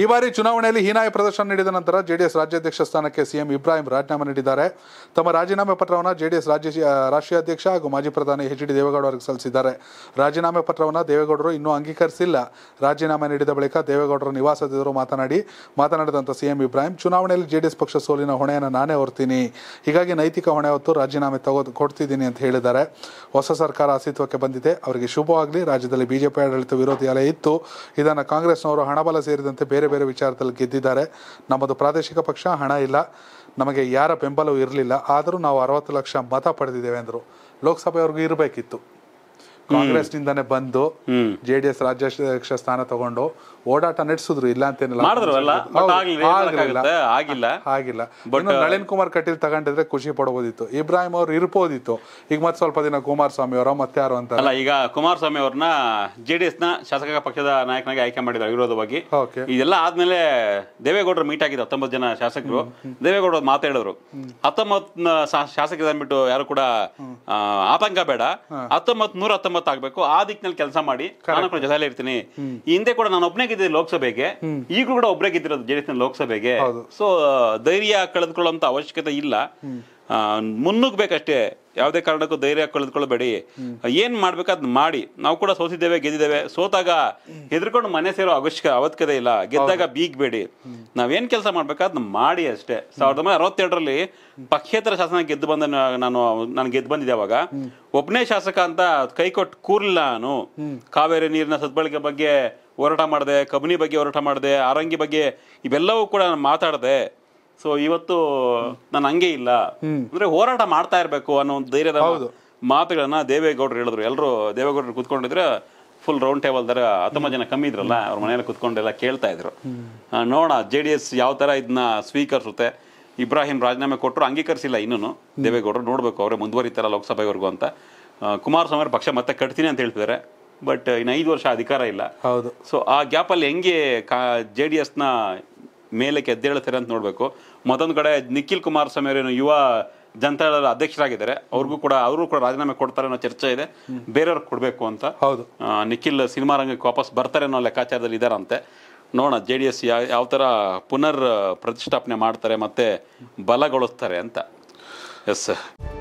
ಈ ಬಾರಿ ಚುನಾವಣೆಯಲ್ಲಿ ಹೀನಾಯ ಪ್ರದರ್ಶನ ನೀಡಿದ ನಂತರ ಜೆಡಿಎಸ್ ರಾಜ್ಯಾಧ್ಯಕ್ಷ ಸ್ಥಾನಕ್ಕೆ ಸಿಎಂ ಇಬ್ರಾಹಿಂ ರಾಜೀನಾಮೆ ನೀಡಿದ್ದಾರೆ ತಮ್ಮ ರಾಜೀನಾಮೆ ಪತ್ರವನ್ನು ಜೆಡಿಎಸ್ ರಾಜ್ಯ ರಾಷ್ಟ್ರೀಯ ಅಧ್ಯಕ್ಷ ಹಾಗೂ ಮಾಜಿ ಪ್ರಧಾನಿ ಎಚ್ ಡಿ ದೇವೇಗೌಡ ಅವರಿಗೆ ಸಲ್ಲಿಸಿದ್ದಾರೆ ರಾಜೀನಾಮೆ ಪತ್ರವನ್ನು ದೇವೇಗೌಡರು ಇನ್ನೂ ಅಂಗೀಕರಿಸಿಲ್ಲ ರಾಜೀನಾಮೆ ನೀಡಿದ ಬಳಿಕ ದೇವೇಗೌಡರ ನಿವಾಸದಿದ್ದರು ಮಾತನಾಡಿ ಮಾತನಾಡಿದಂಥ ಸಿಎಂ ಇಬ್ರಾಹಿಂ ಚುನಾವಣೆಯಲ್ಲಿ ಜೆಡಿಎಸ್ ಪಕ್ಷ ಸೋಲಿನ ಹೊಣೆಯನ್ನು ನಾನೇ ಹೊರ್ತೀನಿ ಹೀಗಾಗಿ ನೈತಿಕ ಹೊಣೆ ಹೊತ್ತು ರಾಜೀನಾಮೆ ತಗೋ ಕೊಡ್ತಿದ್ದೀನಿ ಅಂತ ಹೇಳಿದ್ದಾರೆ ಹೊಸ ಸರ್ಕಾರ ಅಸ್ತಿತ್ವಕ್ಕೆ ಬಂದಿದೆ ಅವರಿಗೆ ಶುಭವಾಗಲಿ ರಾಜ್ಯದಲ್ಲಿ ಬಿಜೆಪಿ ಆಡಳಿತ ವಿರೋಧಿ ಅಲೆ ಇತ್ತು ಇದನ್ನು ಕಾಂಗ್ರೆಸ್ನವರು ಹಣಬಲ ಸೇರಿದಂತೆ ಬೇರೆ ಬೇರೆ ಬೇರೆ ವಿಚಾರದಲ್ಲಿ ಗೆದ್ದಿದ್ದಾರೆ ನಮ್ಮದು ಪ್ರಾದೇಶಿಕ ಪಕ್ಷ ಹಣ ಇಲ್ಲ ನಮಗೆ ಯಾರ ಬೆಂಬಲವೂ ಇರಲಿಲ್ಲ ಆದರೂ ನಾವು ಅರವತ್ತು ಲಕ್ಷ ಮತ ಪಡೆದಿದ್ದೇವೆ ಅಂದರು ಲೋಕಸಭೆಯವರೆಗೂ ಇರಬೇಕಿತ್ತು ಕಾಂಗ್ರೆಸ್ ನಿಂದಾನೆ ಬಂದು ಜೆ ಡಿ ಎಸ್ ರಾಜ್ಯಾಧ್ಯಕ್ಷ ಸ್ಥಾನ ತಗೊಂಡು ಓಡಾಟ ನಡೆಸಿದ್ರು ಇಲ್ಲ ಅಂತೇನಿಲ್ಲ ಆಗಿಲ್ಲ ಆಗಿಲ್ಲ uh, ನಳಿನ್ ಕುಮಾರ್ ಕಟೀಲ್ ತಗೊಂಡಿದ್ರೆ ಖುಷಿ ಪಡಬೋದಿತ್ತು ಇಬ್ರಾಹಿಂ ಅವ್ರು ಇರ್ಬೋದಿತ್ತು ಈಗ ಮತ್ ಸ್ವಲ್ಪ ದಿನ ಕುಮಾರಸ್ವಾಮಿ ಅವರ ಮತ್ತೆ ಯಾರು ಅಂತ ಅಲ್ಲ ಈಗ ಕುಮಾರಸ್ವಾಮಿ ಅವ್ರನ್ನ ಜೆ ಡಿ ಎಸ್ ನ ಶಾಸಕ ಪಕ್ಷದ ನಾಯಕನಾಗಿ ಆಯ್ಕೆ ಮಾಡಿದ್ರು ವಿರೋಧವಾಗಿ ಇದೆಲ್ಲ ಆದ್ಮೇಲೆ ದೇವೇಗೌಡರು ಮೀಟ್ ಆಗಿದ್ರು ಹತ್ತೊಂಬತ್ತು ಜನ ಶಾಸಕರು ದೇವೇಗೌಡರು ಮಾತಾಡಿದ್ರು ಹತ್ತೊಂಬತ್ನ ಶಾಸಕ ಬಿಟ್ಟು ಯಾರು ಕೂಡ ಆತಂಕ ಬೇಡ ಹತ್ತೊಂಬತ್ ನೂರ ಒಸಮ್ಮತ್ ಆಗ್ಬೇಕು ಆ ದಿಕ್ಕಿನಲ್ಲಿ ಕೆಲಸ ಮಾಡಿ ನಾನು ಕೂಡ ಜೊತೆ ಇರ್ತೀನಿ ಹಿಂದೆ ಕೂಡ ನಾನು ಒಬ್ಬನೇ ಗೆದ್ದಿದ್ದೆ ಲೋಕಸಭೆಗೆ ಈಗಲೂ ಕೂಡ ಒಬ್ಬರೇ ಗೆದ್ದಿರೋದು ಜೆಡಿಎಸ್ ಲೋಕಸಭೆಗೆ ಸೊ ಧೈರ್ಯ ಕಳೆದುಕೊಳ್ಳುವಂತ ಅವಶ್ಯಕತೆ ಇಲ್ಲ ಮುನ್ನುಗ್ಬೇಕಷ್ಟೇ ಯಾವುದೇ ಕಾರಣಕ್ಕೂ ಧೈರ್ಯ ಕಳೆದುಕೊಳ್ಳಬೇಡಿ ಏನ್ ಮಾಡ್ಬೇಕಾದ್ ಮಾಡಿ ನಾವು ಕೂಡ ಸೋತಿದ್ದೇವೆ ಗೆದ್ದಿದ್ದೇವೆ ಸೋತಾಗ ಹೆದರ್ಕೊಂಡು ಮನೆ ಸೇರೋ ಅವಶ್ಯಕ ಅವಶ್ಯಕತೆ ಇಲ್ಲ ಗೆದ್ದಾಗ ಬೀಗ್ಬೇಡಿ ನಾವೇನ್ ಕೆಲಸ ಮಾಡ್ಬೇಕಾದ್ ಮಾಡಿ ಅಷ್ಟೇ ಸಾವಿರದ ಒಂಬೈನೂರ ಅರವತ್ತೆರಡರಲ್ಲಿ ಪಕ್ಷೇತರ ಶಾಸನ ಗೆದ್ದು ಬಂದ ನಾನು ನಾನು ಗೆದ್ದು ಬಂದಿದ್ದೆ ಅವಾಗ ಒಬ್ಬನೇ ಶಾಸಕ ಅಂತ ಕೈ ಕೊಟ್ಟು ಕೂರ್ಲಿಲ್ಲ ನಾನು ಕಾವೇರಿ ನೀರಿನ ಸದ್ಬಳಕೆ ಬಗ್ಗೆ ಹೋರಾಟ ಮಾಡಿದೆ ಕಬಿನಿ ಬಗ್ಗೆ ಹೋರಾಟ ಮಾಡಿದೆ ಆರಂಗಿ ಬಗ್ಗೆ ಇವೆಲ್ಲವೂ ಕೂಡ ನಾನು ಮಾತಾಡಿದೆ ಸೊ ಇವತ್ತು ನಾನು ಹಂಗೆ ಇಲ್ಲ ಅಂದ್ರೆ ಹೋರಾಟ ಮಾಡ್ತಾ ಇರಬೇಕು ಅನ್ನೋ ಒಂದು ಧೈರ್ಯದ ಮಾತುಗಳನ್ನ ದೇವೇಗೌಡರು ಹೇಳಿದ್ರು ಎಲ್ಲರೂ ದೇವೇಗೌಡರು ಕುತ್ಕೊಂಡಿದ್ರೆ ಫುಲ್ ರೌಂಡ್ ಟೇಬಲ್ ತರ ಹತ್ತೊಂಬತ್ತು ಜನ ಕಮ್ಮಿ ಇದ್ರಲ್ಲ ಅವ್ರ ಮನೆಯಲ್ಲಿ ಕುತ್ಕೊಂಡೆಲ್ಲ ಕೇಳ್ತಾ ಇದ್ರು ನೋಡ ಜೆ ಡಿ ಎಸ್ ಯಾವ ತರ ಇದನ್ನ ಸ್ವೀಕರಿಸುತ್ತೆ ಇಬ್ರಾಹಿಂ ರಾಜೀನಾಮೆ ಕೊಟ್ಟರು ಅಂಗೀಕರಿಸಿಲ್ಲ ಇನ್ನೂ ದೇವೇಗೌಡರು ನೋಡಬೇಕು ಅವರೇ ಮುಂದುವರಿತಾರ ಲೋಕಸಭೆವರೆಗೂ ಅಂತ ಕುಮಾರಸ್ವಾಮಿ ಪಕ್ಷ ಮತ್ತೆ ಕಟ್ತೀನಿ ಅಂತ ಹೇಳ್ತಿದ್ದಾರೆ ಬಟ್ ಇನ್ನು ಐದು ವರ್ಷ ಅಧಿಕಾರ ಇಲ್ಲ ಹೌದು ಸೊ ಆ ಗ್ಯಾಪಲ್ಲಿ ಹೆಂಗೆ ಕಾ ಜೆ ಡಿ ಎಸ್ನ ಮೇಲಕ್ಕೆ ಎದ್ದೇಳ್ತಾರೆ ಅಂತ ನೋಡಬೇಕು ಮತ್ತೊಂದು ಕಡೆ ನಿಖಿಲ್ ಕುಮಾರಸ್ವಾಮಿ ಅವರೇನು ಯುವ ಜನತಾ ಅಧ್ಯಕ್ಷರಾಗಿದ್ದಾರೆ ಅವ್ರಿಗೂ ಕೂಡ ಅವರು ಕೂಡ ರಾಜೀನಾಮೆ ಕೊಡ್ತಾರೆ ಅನ್ನೋ ಚರ್ಚೆ ಇದೆ ಬೇರೆಯವ್ರಿಗೆ ಕೊಡಬೇಕು ಅಂತ ಹೌದು ನಿಖಿಲ್ ಸಿನಿಮಾ ರಂಗಕ್ಕೆ ವಾಪಸ್ ಬರ್ತಾರೆ ಅನ್ನೋ ಲೆಕ್ಕಾಚಾರದಲ್ಲಿ ಇದ್ದಾರಂತೆ ನೋಡೋಣ ಜೆ ಡಿ ಎಸ್ ಯಾವ ಥರ ಪುನರ್ ಪ್ರತಿಷ್ಠಾಪನೆ ಮಾಡ್ತಾರೆ ಮತ್ತೆ ಬಲಗೊಳಿಸ್ತಾರೆ ಅಂತ ಎಸ್ ಸರ್